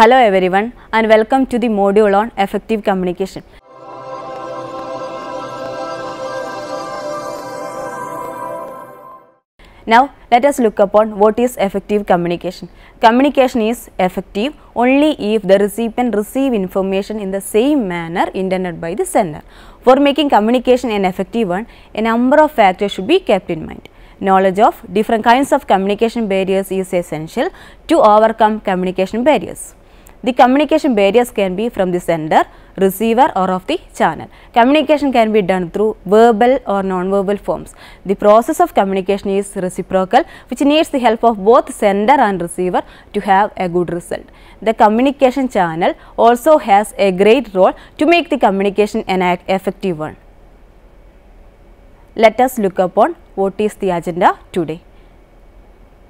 Hello everyone and welcome to the module on effective communication. Now let us look upon what is effective communication. Communication is effective only if the recipient receive information in the same manner intended by the sender. For making communication an effective one, a number of factors should be kept in mind knowledge of different kinds of communication barriers is essential to overcome communication barriers. The communication barriers can be from the sender, receiver or of the channel. Communication can be done through verbal or non-verbal forms. The process of communication is reciprocal which needs the help of both sender and receiver to have a good result. The communication channel also has a great role to make the communication an effective one. Let us look upon what is the agenda today.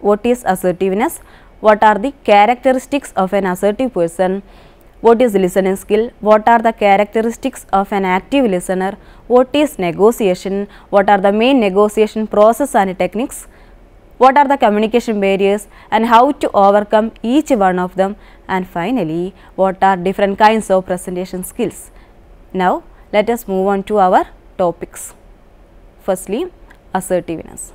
What is assertiveness? what are the characteristics of an assertive person, what is listening skill, what are the characteristics of an active listener, what is negotiation, what are the main negotiation process and techniques, what are the communication barriers and how to overcome each one of them and finally, what are different kinds of presentation skills. Now, let us move on to our topics. Firstly, assertiveness.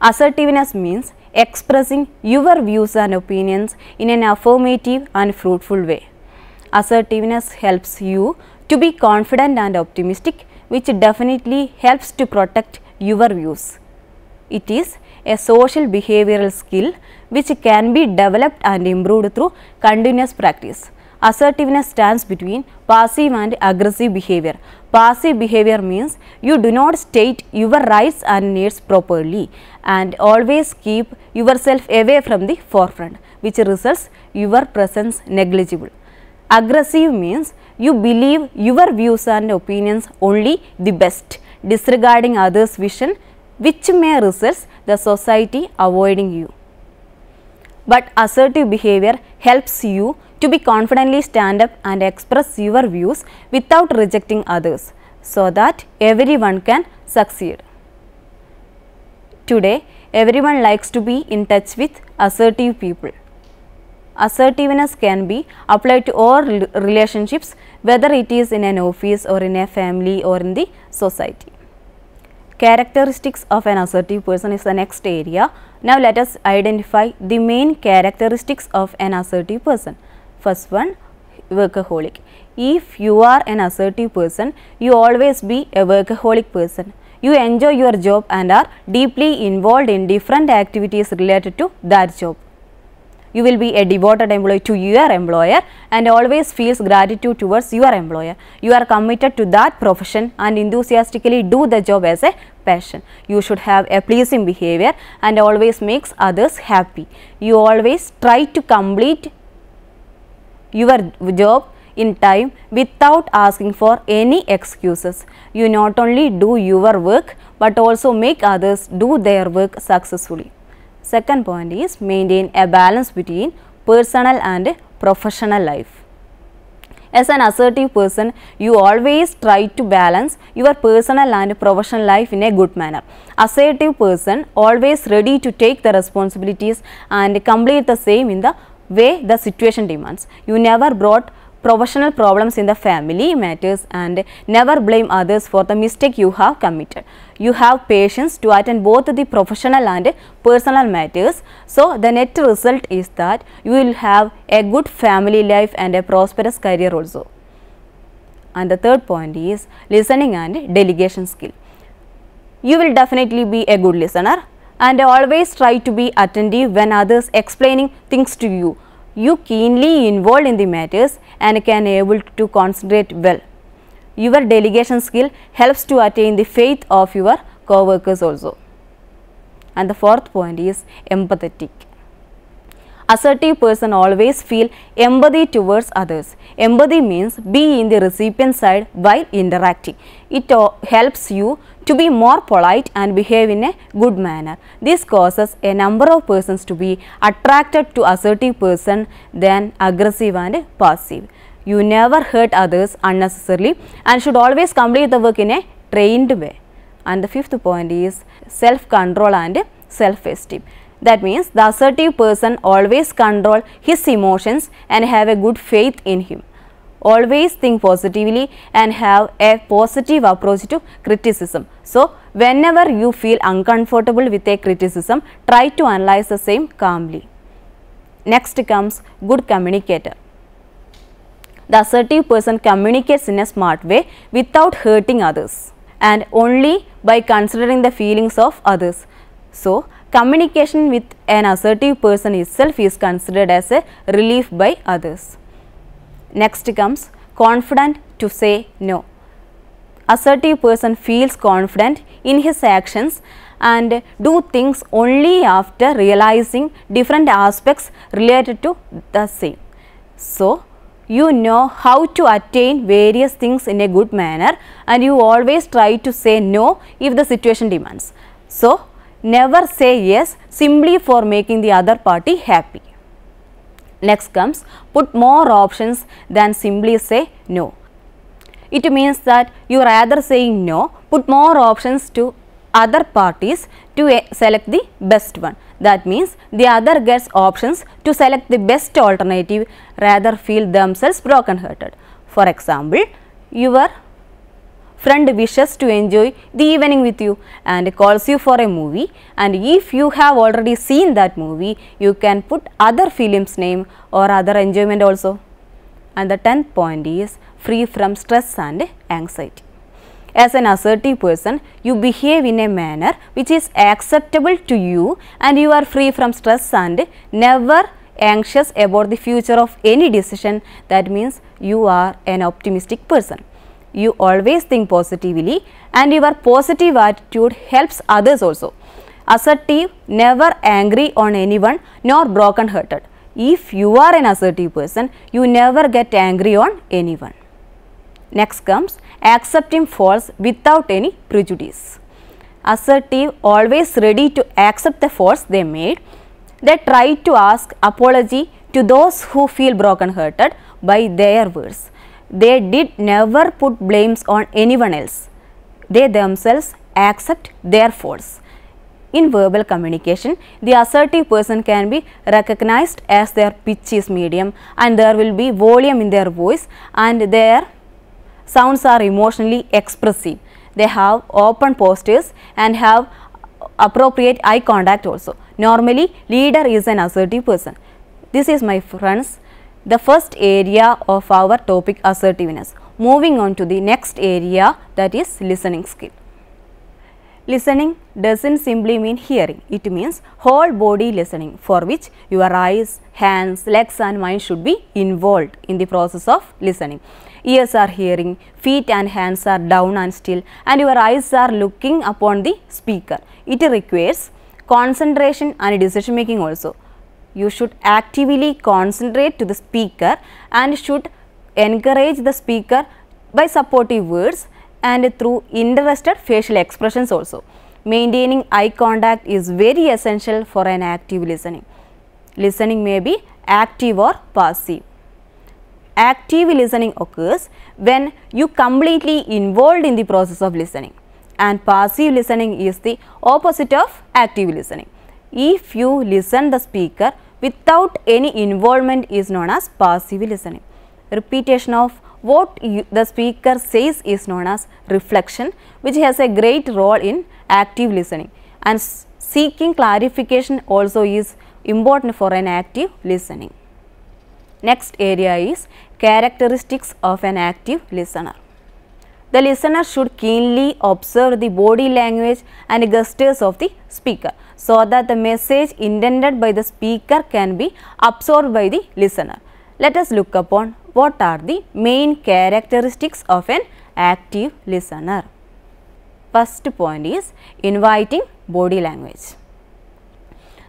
Assertiveness means expressing your views and opinions in an affirmative and fruitful way. Assertiveness helps you to be confident and optimistic which definitely helps to protect your views. It is a social behavioral skill which can be developed and improved through continuous practice assertiveness stands between passive and aggressive behavior. Passive behavior means you do not state your rights and needs properly and always keep yourself away from the forefront which results your presence negligible. Aggressive means you believe your views and opinions only the best disregarding others vision which may result the society avoiding you. But assertive behavior helps you to be confidently stand up and express your views without rejecting others so that everyone can succeed. Today, everyone likes to be in touch with assertive people. Assertiveness can be applied to all relationships whether it is in an office or in a family or in the society. Characteristics of an assertive person is the next area. Now, let us identify the main characteristics of an assertive person. First one workaholic. If you are an assertive person, you always be a workaholic person. You enjoy your job and are deeply involved in different activities related to that job. You will be a devoted employee to your employer and always feels gratitude towards your employer. You are committed to that profession and enthusiastically do the job as a passion. You should have a pleasing behavior and always makes others happy. You always try to complete your job in time without asking for any excuses. You not only do your work but also make others do their work successfully. Second point is maintain a balance between personal and professional life. As an assertive person, you always try to balance your personal and professional life in a good manner. Assertive person always ready to take the responsibilities and complete the same in the way the situation demands. You never brought professional problems in the family matters and never blame others for the mistake you have committed. You have patience to attend both the professional and personal matters. So, the net result is that you will have a good family life and a prosperous career also. And the third point is listening and delegation skill. You will definitely be a good listener and always try to be attentive when others explaining things to you. You keenly involved in the matters and can able to concentrate well. Your delegation skill helps to attain the faith of your co-workers also. And the fourth point is empathetic assertive person always feel empathy towards others. Empathy means be in the recipient side while interacting. It uh, helps you to be more polite and behave in a good manner. This causes a number of persons to be attracted to assertive person than aggressive and passive. You never hurt others unnecessarily and should always complete the work in a trained way. And the fifth point is self-control and self-esteem. That means the assertive person always control his emotions and have a good faith in him. Always think positively and have a positive approach to criticism. So, whenever you feel uncomfortable with a criticism, try to analyze the same calmly. Next comes good communicator. The assertive person communicates in a smart way without hurting others and only by considering the feelings of others. So, communication with an assertive person itself is considered as a relief by others. Next comes confident to say no. Assertive person feels confident in his actions and do things only after realizing different aspects related to the same. So, you know how to attain various things in a good manner and you always try to say no if the situation demands. So, never say yes simply for making the other party happy. Next comes put more options than simply say no. It means that you are either saying no, put more options to other parties to eh, select the best one. That means the other gets options to select the best alternative rather feel themselves broken hearted. For example, your friend wishes to enjoy the evening with you and calls you for a movie and if you have already seen that movie, you can put other film's name or other enjoyment also. And the 10th point is free from stress and anxiety. As an assertive person, you behave in a manner which is acceptable to you and you are free from stress and never anxious about the future of any decision. That means you are an optimistic person you always think positively and your positive attitude helps others also. Assertive, never angry on anyone nor broken hearted. If you are an assertive person, you never get angry on anyone. Next comes accepting faults without any prejudice. Assertive, always ready to accept the faults they made. They try to ask apology to those who feel broken hearted by their words they did never put blames on anyone else. They themselves accept their faults. In verbal communication, the assertive person can be recognized as their pitch is medium and there will be volume in their voice and their sounds are emotionally expressive. They have open postures and have appropriate eye contact also. Normally, leader is an assertive person. This is my friends the first area of our topic assertiveness. Moving on to the next area that is listening skill. Listening does not simply mean hearing, it means whole body listening for which your eyes, hands, legs and mind should be involved in the process of listening. Ears are hearing, feet and hands are down and still and your eyes are looking upon the speaker. It requires concentration and decision making also you should actively concentrate to the speaker and should encourage the speaker by supportive words and through interested facial expressions also. Maintaining eye contact is very essential for an active listening. Listening may be active or passive. Active listening occurs when you completely involved in the process of listening and passive listening is the opposite of active listening. If you listen the speaker without any involvement is known as passive listening. Repetition of what you, the speaker says is known as reflection which has a great role in active listening and seeking clarification also is important for an active listening. Next area is characteristics of an active listener. The listener should keenly observe the body language and gestures of the speaker so that the message intended by the speaker can be absorbed by the listener. Let us look upon what are the main characteristics of an active listener. First point is inviting body language.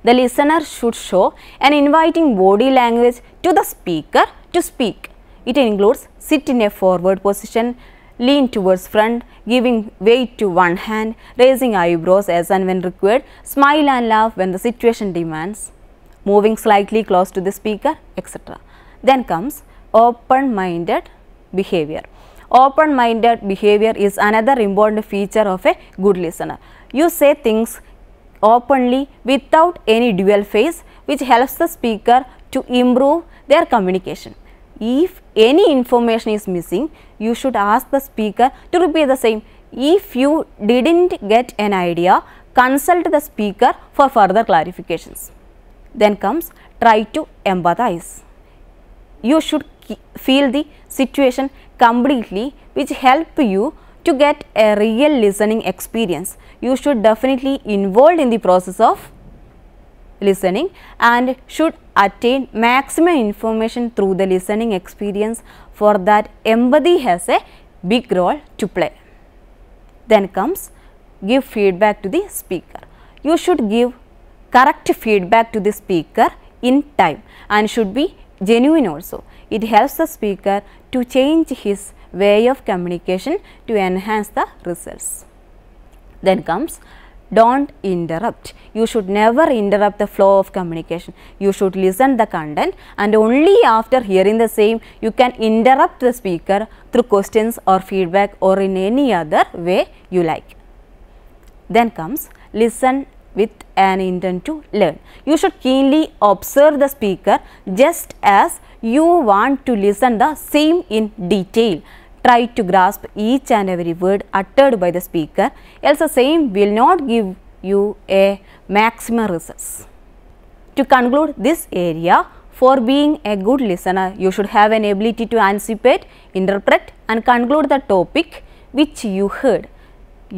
The listener should show an inviting body language to the speaker to speak. It includes sit in a forward position, lean towards front, giving weight to one hand, raising eyebrows as and when required, smile and laugh when the situation demands, moving slightly close to the speaker, etc. Then comes open-minded behavior. Open-minded behavior is another important feature of a good listener. You say things openly without any dual face which helps the speaker to improve their communication if any information is missing, you should ask the speaker to repeat the same. If you didn't get an idea, consult the speaker for further clarifications. Then comes try to empathize. You should feel the situation completely which help you to get a real listening experience. You should definitely involved in the process of listening and should attain maximum information through the listening experience for that empathy has a big role to play. Then comes give feedback to the speaker. You should give correct feedback to the speaker in time and should be genuine also. It helps the speaker to change his way of communication to enhance the results. Then comes don't interrupt. You should never interrupt the flow of communication. You should listen the content and only after hearing the same you can interrupt the speaker through questions or feedback or in any other way you like. Then comes listen with an intent to learn. You should keenly observe the speaker just as you want to listen the same in detail try to grasp each and every word uttered by the speaker else the same will not give you a maximum results. To conclude this area, for being a good listener, you should have an ability to anticipate, interpret and conclude the topic which you heard.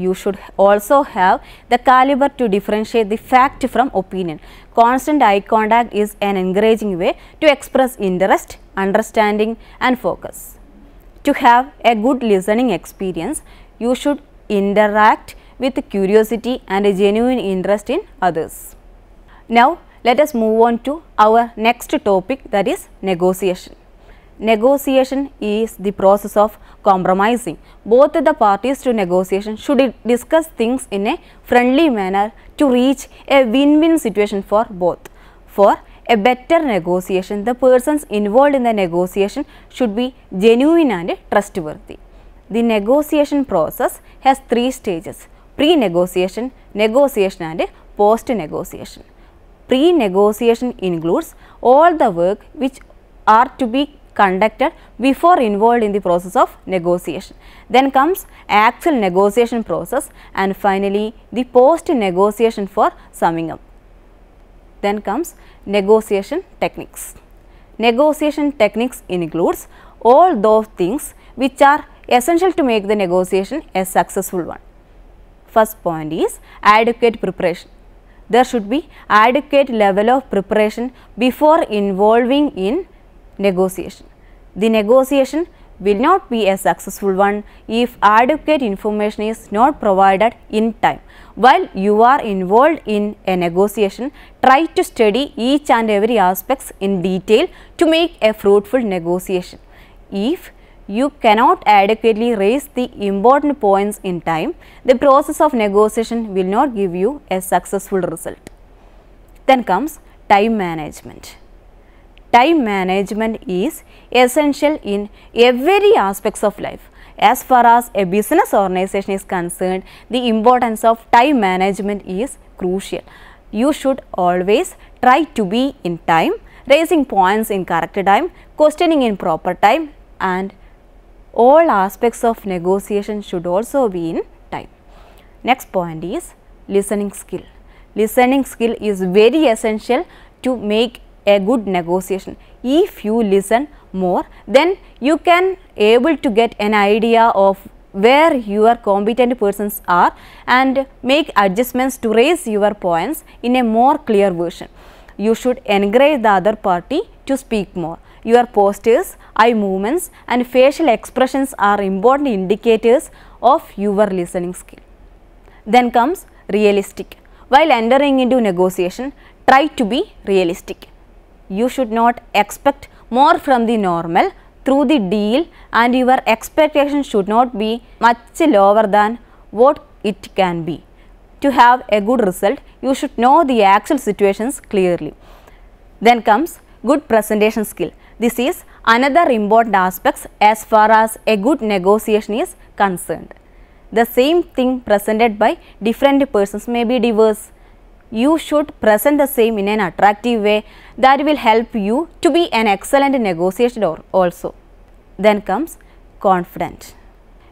You should also have the caliber to differentiate the fact from opinion. Constant eye contact is an encouraging way to express interest, understanding and focus. To have a good listening experience, you should interact with curiosity and a genuine interest in others. Now, let us move on to our next topic that is negotiation. Negotiation is the process of compromising. Both the parties to negotiation should discuss things in a friendly manner to reach a win-win situation for both. For a better negotiation, the persons involved in the negotiation should be genuine and trustworthy. The negotiation process has three stages, pre-negotiation, negotiation and post-negotiation. Pre-negotiation includes all the work which are to be conducted before involved in the process of negotiation. Then comes actual negotiation process and finally the post negotiation for summing up. Then comes negotiation techniques. Negotiation techniques includes all those things which are essential to make the negotiation a successful one. First point is adequate preparation. There should be adequate level of preparation before involving in negotiation. The negotiation will not be a successful one if adequate information is not provided in time. While you are involved in a negotiation, try to study each and every aspects in detail to make a fruitful negotiation. If you cannot adequately raise the important points in time, the process of negotiation will not give you a successful result. Then comes time management time management is essential in every aspects of life. As far as a business organization is concerned, the importance of time management is crucial. You should always try to be in time, raising points in correct time, questioning in proper time and all aspects of negotiation should also be in time. Next point is listening skill. Listening skill is very essential to make a good negotiation. If you listen more, then you can able to get an idea of where your competent persons are and make adjustments to raise your points in a more clear version. You should encourage the other party to speak more. Your postures, eye movements and facial expressions are important indicators of your listening skill. Then comes realistic. While entering into negotiation, try to be realistic you should not expect more from the normal through the deal and your expectation should not be much lower than what it can be. To have a good result, you should know the actual situations clearly. Then comes good presentation skill. This is another important aspect as far as a good negotiation is concerned. The same thing presented by different persons may be diverse you should present the same in an attractive way that will help you to be an excellent negotiator also. Then comes confident.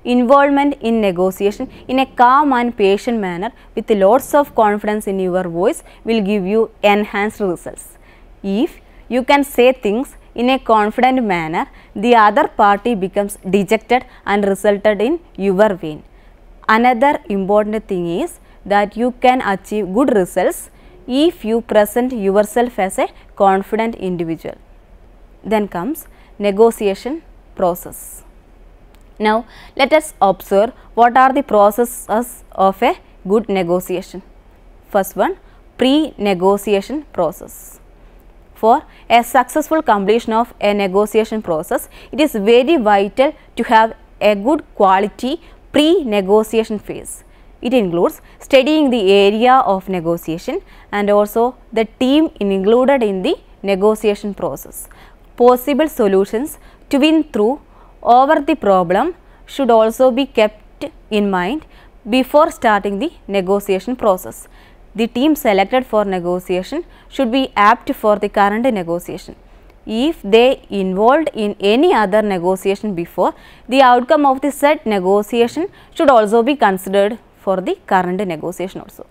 Involvement in negotiation in a calm and patient manner with lots of confidence in your voice will give you enhanced results. If you can say things in a confident manner, the other party becomes dejected and resulted in your win. Another important thing is that you can achieve good results if you present yourself as a confident individual. Then comes negotiation process. Now, let us observe what are the processes of a good negotiation. First one pre-negotiation process. For a successful completion of a negotiation process, it is very vital to have a good quality pre-negotiation phase. It includes studying the area of negotiation and also the team included in the negotiation process. Possible solutions to win through over the problem should also be kept in mind before starting the negotiation process. The team selected for negotiation should be apt for the current negotiation. If they involved in any other negotiation before, the outcome of the said negotiation should also be considered for the current negotiation also.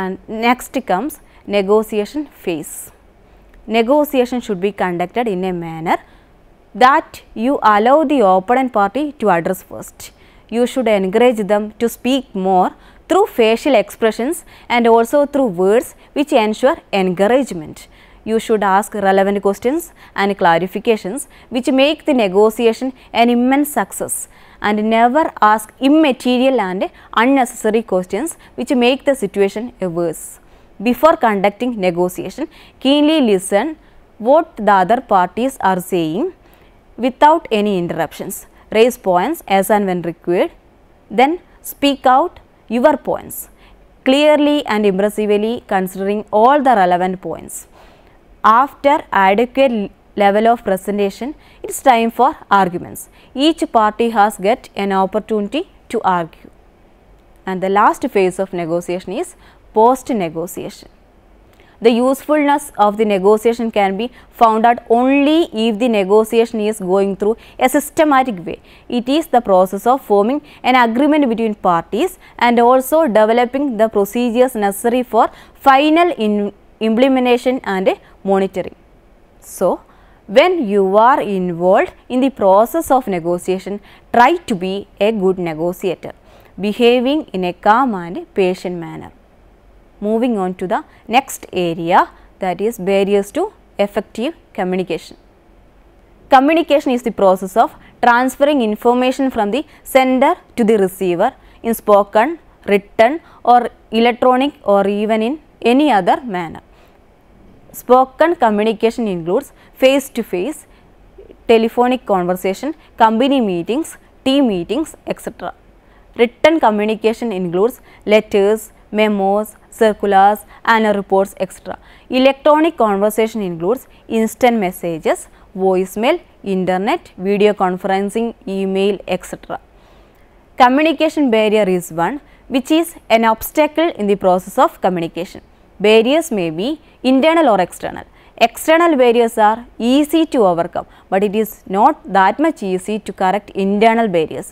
And next comes negotiation phase. Negotiation should be conducted in a manner that you allow the opponent party to address first. You should encourage them to speak more through facial expressions and also through words which ensure encouragement you should ask relevant questions and clarifications which make the negotiation an immense success and never ask immaterial and unnecessary questions which make the situation worse. Before conducting negotiation, keenly listen what the other parties are saying without any interruptions. Raise points as and when required, then speak out your points clearly and impressively considering all the relevant points after adequate level of presentation, it is time for arguments. Each party has get an opportunity to argue. And the last phase of negotiation is post negotiation. The usefulness of the negotiation can be found out only if the negotiation is going through a systematic way. It is the process of forming an agreement between parties and also developing the procedures necessary for final in implementation and monitoring. So, when you are involved in the process of negotiation, try to be a good negotiator, behaving in a calm and patient manner. Moving on to the next area that is barriers to effective communication. Communication is the process of transferring information from the sender to the receiver in spoken, written or electronic or even in any other manner. Spoken communication includes face-to-face, telephonic conversation, company meetings, team meetings, etc. Written communication includes letters, memos, circulars, annual reports, etc. Electronic conversation includes instant messages, voicemail, internet, video conferencing, email, etc. Communication barrier is one which is an obstacle in the process of communication. Barriers may be internal or external. External barriers are easy to overcome, but it is not that much easy to correct internal barriers.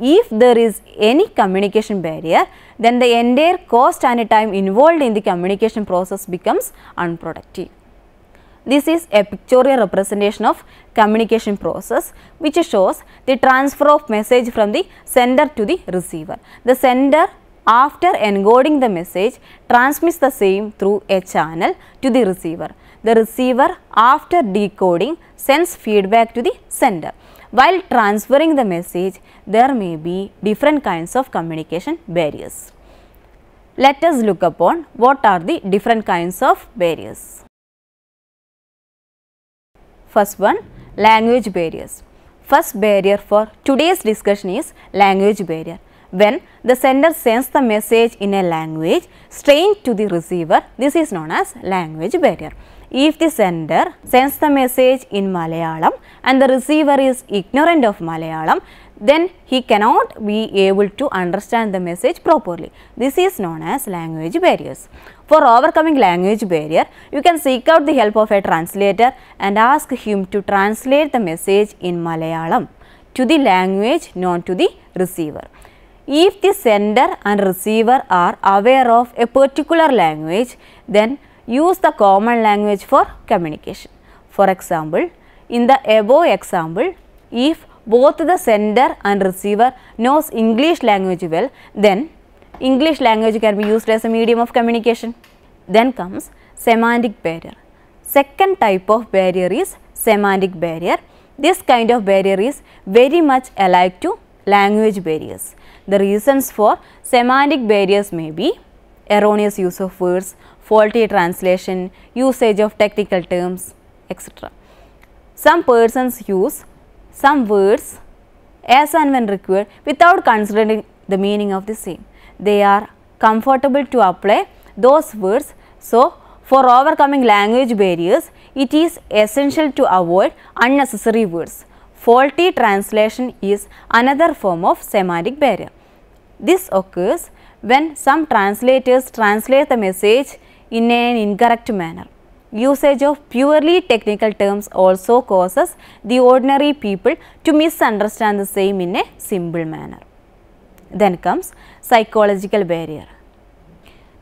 If there is any communication barrier, then the entire cost and time involved in the communication process becomes unproductive. This is a pictorial representation of communication process which shows the transfer of message from the sender to the receiver. The sender after encoding the message transmits the same through a channel to the receiver. The receiver after decoding sends feedback to the sender. While transferring the message, there may be different kinds of communication barriers. Let us look upon what are the different kinds of barriers. First one, language barriers. First barrier for today's discussion is language barrier when the sender sends the message in a language strange to the receiver, this is known as language barrier. If the sender sends the message in Malayalam and the receiver is ignorant of Malayalam, then he cannot be able to understand the message properly. This is known as language barriers. For overcoming language barrier, you can seek out the help of a translator and ask him to translate the message in Malayalam to the language known to the receiver. If the sender and receiver are aware of a particular language, then use the common language for communication. For example, in the above example, if both the sender and receiver knows English language well, then English language can be used as a medium of communication. Then comes semantic barrier. Second type of barrier is semantic barrier. This kind of barrier is very much alike to language barriers. The reasons for semantic barriers may be erroneous use of words, faulty translation, usage of technical terms, etc. Some persons use some words as and when required without considering the meaning of the same. They are comfortable to apply those words. So, for overcoming language barriers, it is essential to avoid unnecessary words faulty translation is another form of semantic barrier. This occurs when some translators translate the message in an incorrect manner. Usage of purely technical terms also causes the ordinary people to misunderstand the same in a simple manner. Then comes psychological barrier.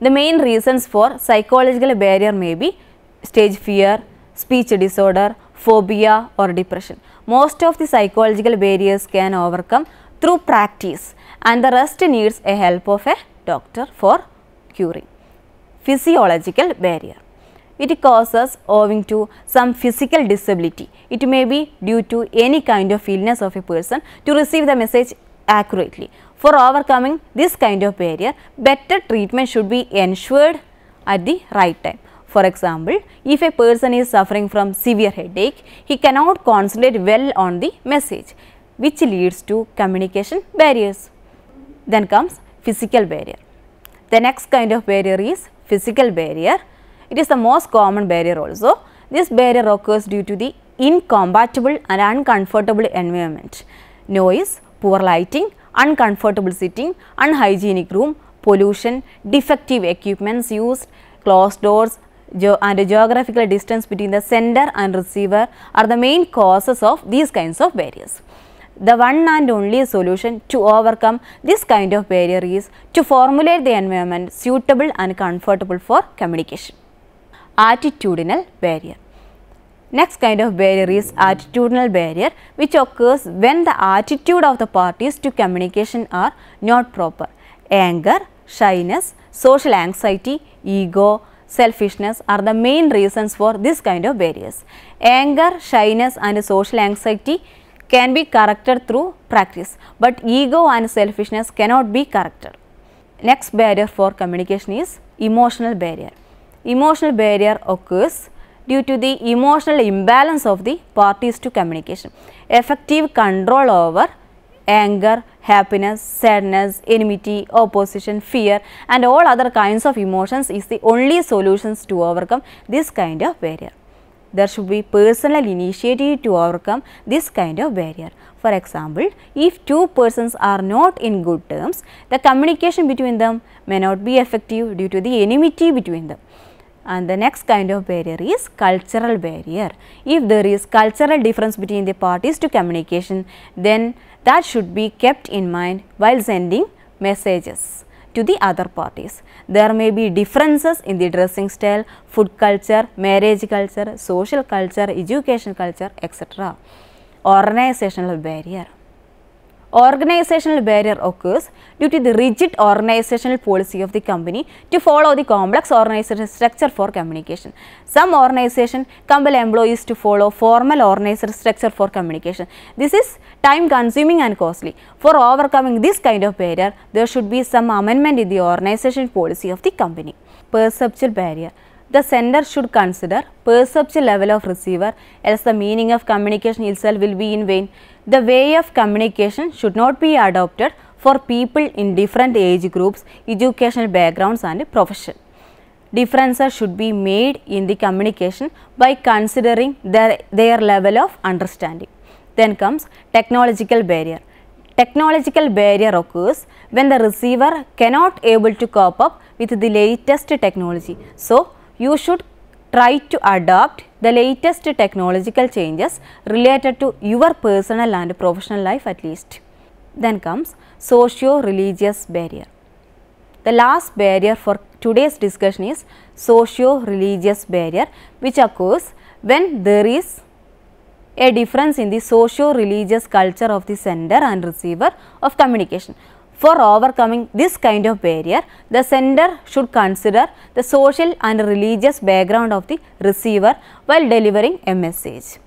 The main reasons for psychological barrier may be stage fear, speech disorder, phobia or depression. Most of the psychological barriers can overcome through practice and the rest needs a help of a doctor for curing. Physiological barrier. It causes owing to some physical disability. It may be due to any kind of illness of a person to receive the message accurately. For overcoming this kind of barrier, better treatment should be ensured at the right time. For example, if a person is suffering from severe headache, he cannot concentrate well on the message which leads to communication barriers. Then comes physical barrier. The next kind of barrier is physical barrier. It is the most common barrier also. This barrier occurs due to the incompatible and uncomfortable environment. Noise, poor lighting, uncomfortable sitting, unhygienic room, pollution, defective equipments used, closed doors, and geographical distance between the sender and receiver are the main causes of these kinds of barriers. The one and only solution to overcome this kind of barrier is to formulate the environment suitable and comfortable for communication. Attitudinal barrier. Next kind of barrier is attitudinal barrier which occurs when the attitude of the parties to communication are not proper. Anger, shyness, social anxiety, ego, selfishness are the main reasons for this kind of barriers. Anger, shyness and social anxiety can be corrected through practice, but ego and selfishness cannot be corrected. Next barrier for communication is emotional barrier. Emotional barrier occurs due to the emotional imbalance of the parties to communication. Effective control over anger, happiness, sadness, enmity, opposition, fear and all other kinds of emotions is the only solutions to overcome this kind of barrier. There should be personal initiative to overcome this kind of barrier. For example, if two persons are not in good terms, the communication between them may not be effective due to the enmity between them. And the next kind of barrier is cultural barrier. If there is cultural difference between the parties to communication, then that should be kept in mind while sending messages to the other parties. There may be differences in the dressing style, food culture, marriage culture, social culture, education culture, etc. Organizational barrier organizational barrier occurs due to the rigid organizational policy of the company to follow the complex organizational structure for communication. Some organization compel employees to follow formal organizational structure for communication. This is time consuming and costly. For overcoming this kind of barrier, there should be some amendment in the organization policy of the company. Perceptual barrier. The sender should consider perceptual level of receiver else the meaning of communication itself will be in vain. The way of communication should not be adopted for people in different age groups, educational backgrounds and profession. Differences should be made in the communication by considering their, their level of understanding. Then comes technological barrier. Technological barrier occurs when the receiver cannot able to cope up with the latest technology. So, you should try to adopt the latest technological changes related to your personal and professional life at least. Then comes socio-religious barrier. The last barrier for today's discussion is socio-religious barrier which occurs when there is a difference in the socio-religious culture of the sender and receiver of communication. For overcoming this kind of barrier, the sender should consider the social and religious background of the receiver while delivering a message.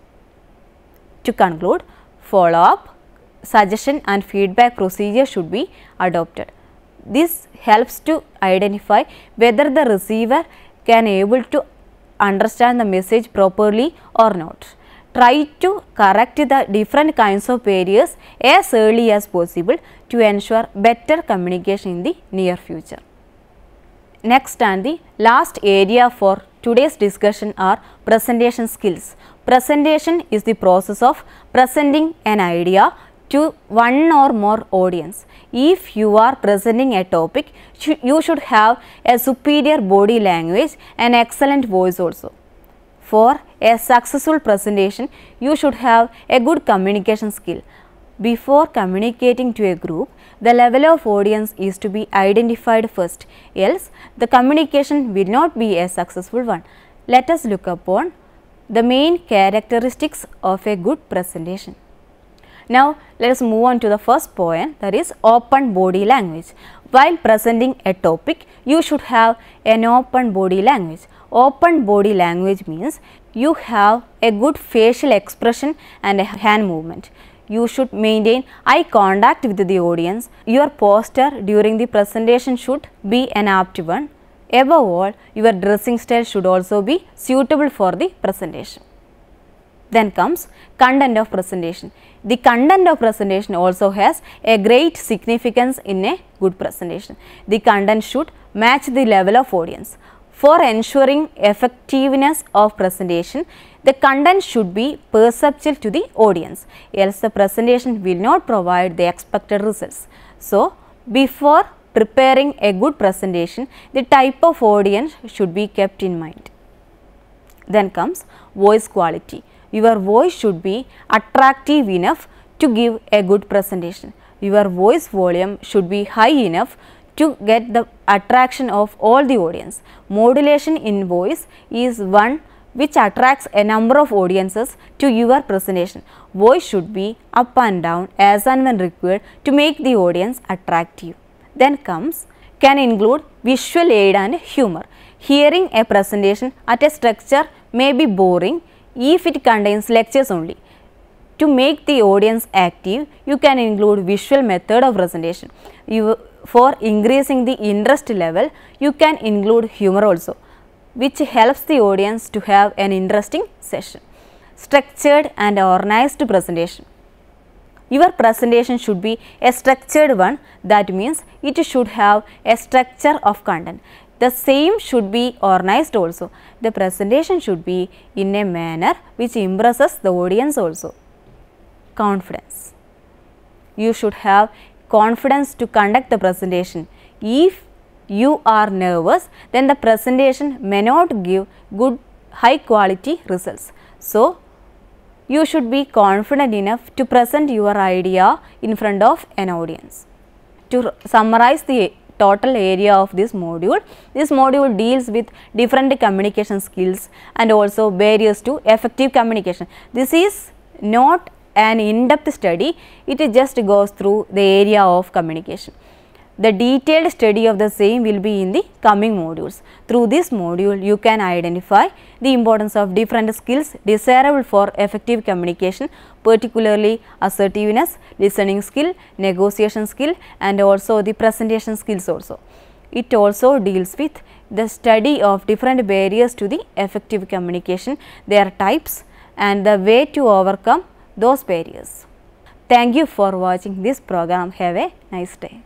To conclude, follow-up, suggestion and feedback procedure should be adopted. This helps to identify whether the receiver can able to understand the message properly or not try to correct the different kinds of barriers as early as possible to ensure better communication in the near future. Next and the last area for today's discussion are presentation skills. Presentation is the process of presenting an idea to one or more audience. If you are presenting a topic, you should have a superior body language and excellent voice also. For a successful presentation, you should have a good communication skill. Before communicating to a group, the level of audience is to be identified first, else the communication will not be a successful one. Let us look upon the main characteristics of a good presentation. Now, let us move on to the first point that is open body language. While presenting a topic, you should have an open body language. Open body language means you have a good facial expression and a hand movement. You should maintain eye contact with the audience. Your posture during the presentation should be an apt one. Above all, your dressing style should also be suitable for the presentation. Then comes content of presentation. The content of presentation also has a great significance in a good presentation. The content should match the level of audience. For ensuring effectiveness of presentation, the content should be perceptual to the audience, else the presentation will not provide the expected results. So, before preparing a good presentation, the type of audience should be kept in mind. Then comes voice quality. Your voice should be attractive enough to give a good presentation. Your voice volume should be high enough to get the attraction of all the audience. Modulation in voice is one which attracts a number of audiences to your presentation. Voice should be up and down as and when required to make the audience attractive. Then comes can include visual aid and humor. Hearing a presentation at a structure may be boring if it contains lectures only. To make the audience active, you can include visual method of presentation. You, for increasing the interest level, you can include humor also, which helps the audience to have an interesting session. Structured and organized presentation. Your presentation should be a structured one, that means it should have a structure of content. The same should be organized also. The presentation should be in a manner which impresses the audience also. Confidence. You should have confidence to conduct the presentation. If you are nervous, then the presentation may not give good high quality results. So, you should be confident enough to present your idea in front of an audience. To summarize the total area of this module. This module deals with different communication skills and also barriers to effective communication. This is not an in-depth study, it just goes through the area of communication. The detailed study of the same will be in the coming modules. Through this module, you can identify the importance of different skills desirable for effective communication, particularly assertiveness, listening skill, negotiation skill and also the presentation skills also. It also deals with the study of different barriers to the effective communication, their types and the way to overcome those barriers. Thank you for watching this program. Have a nice day.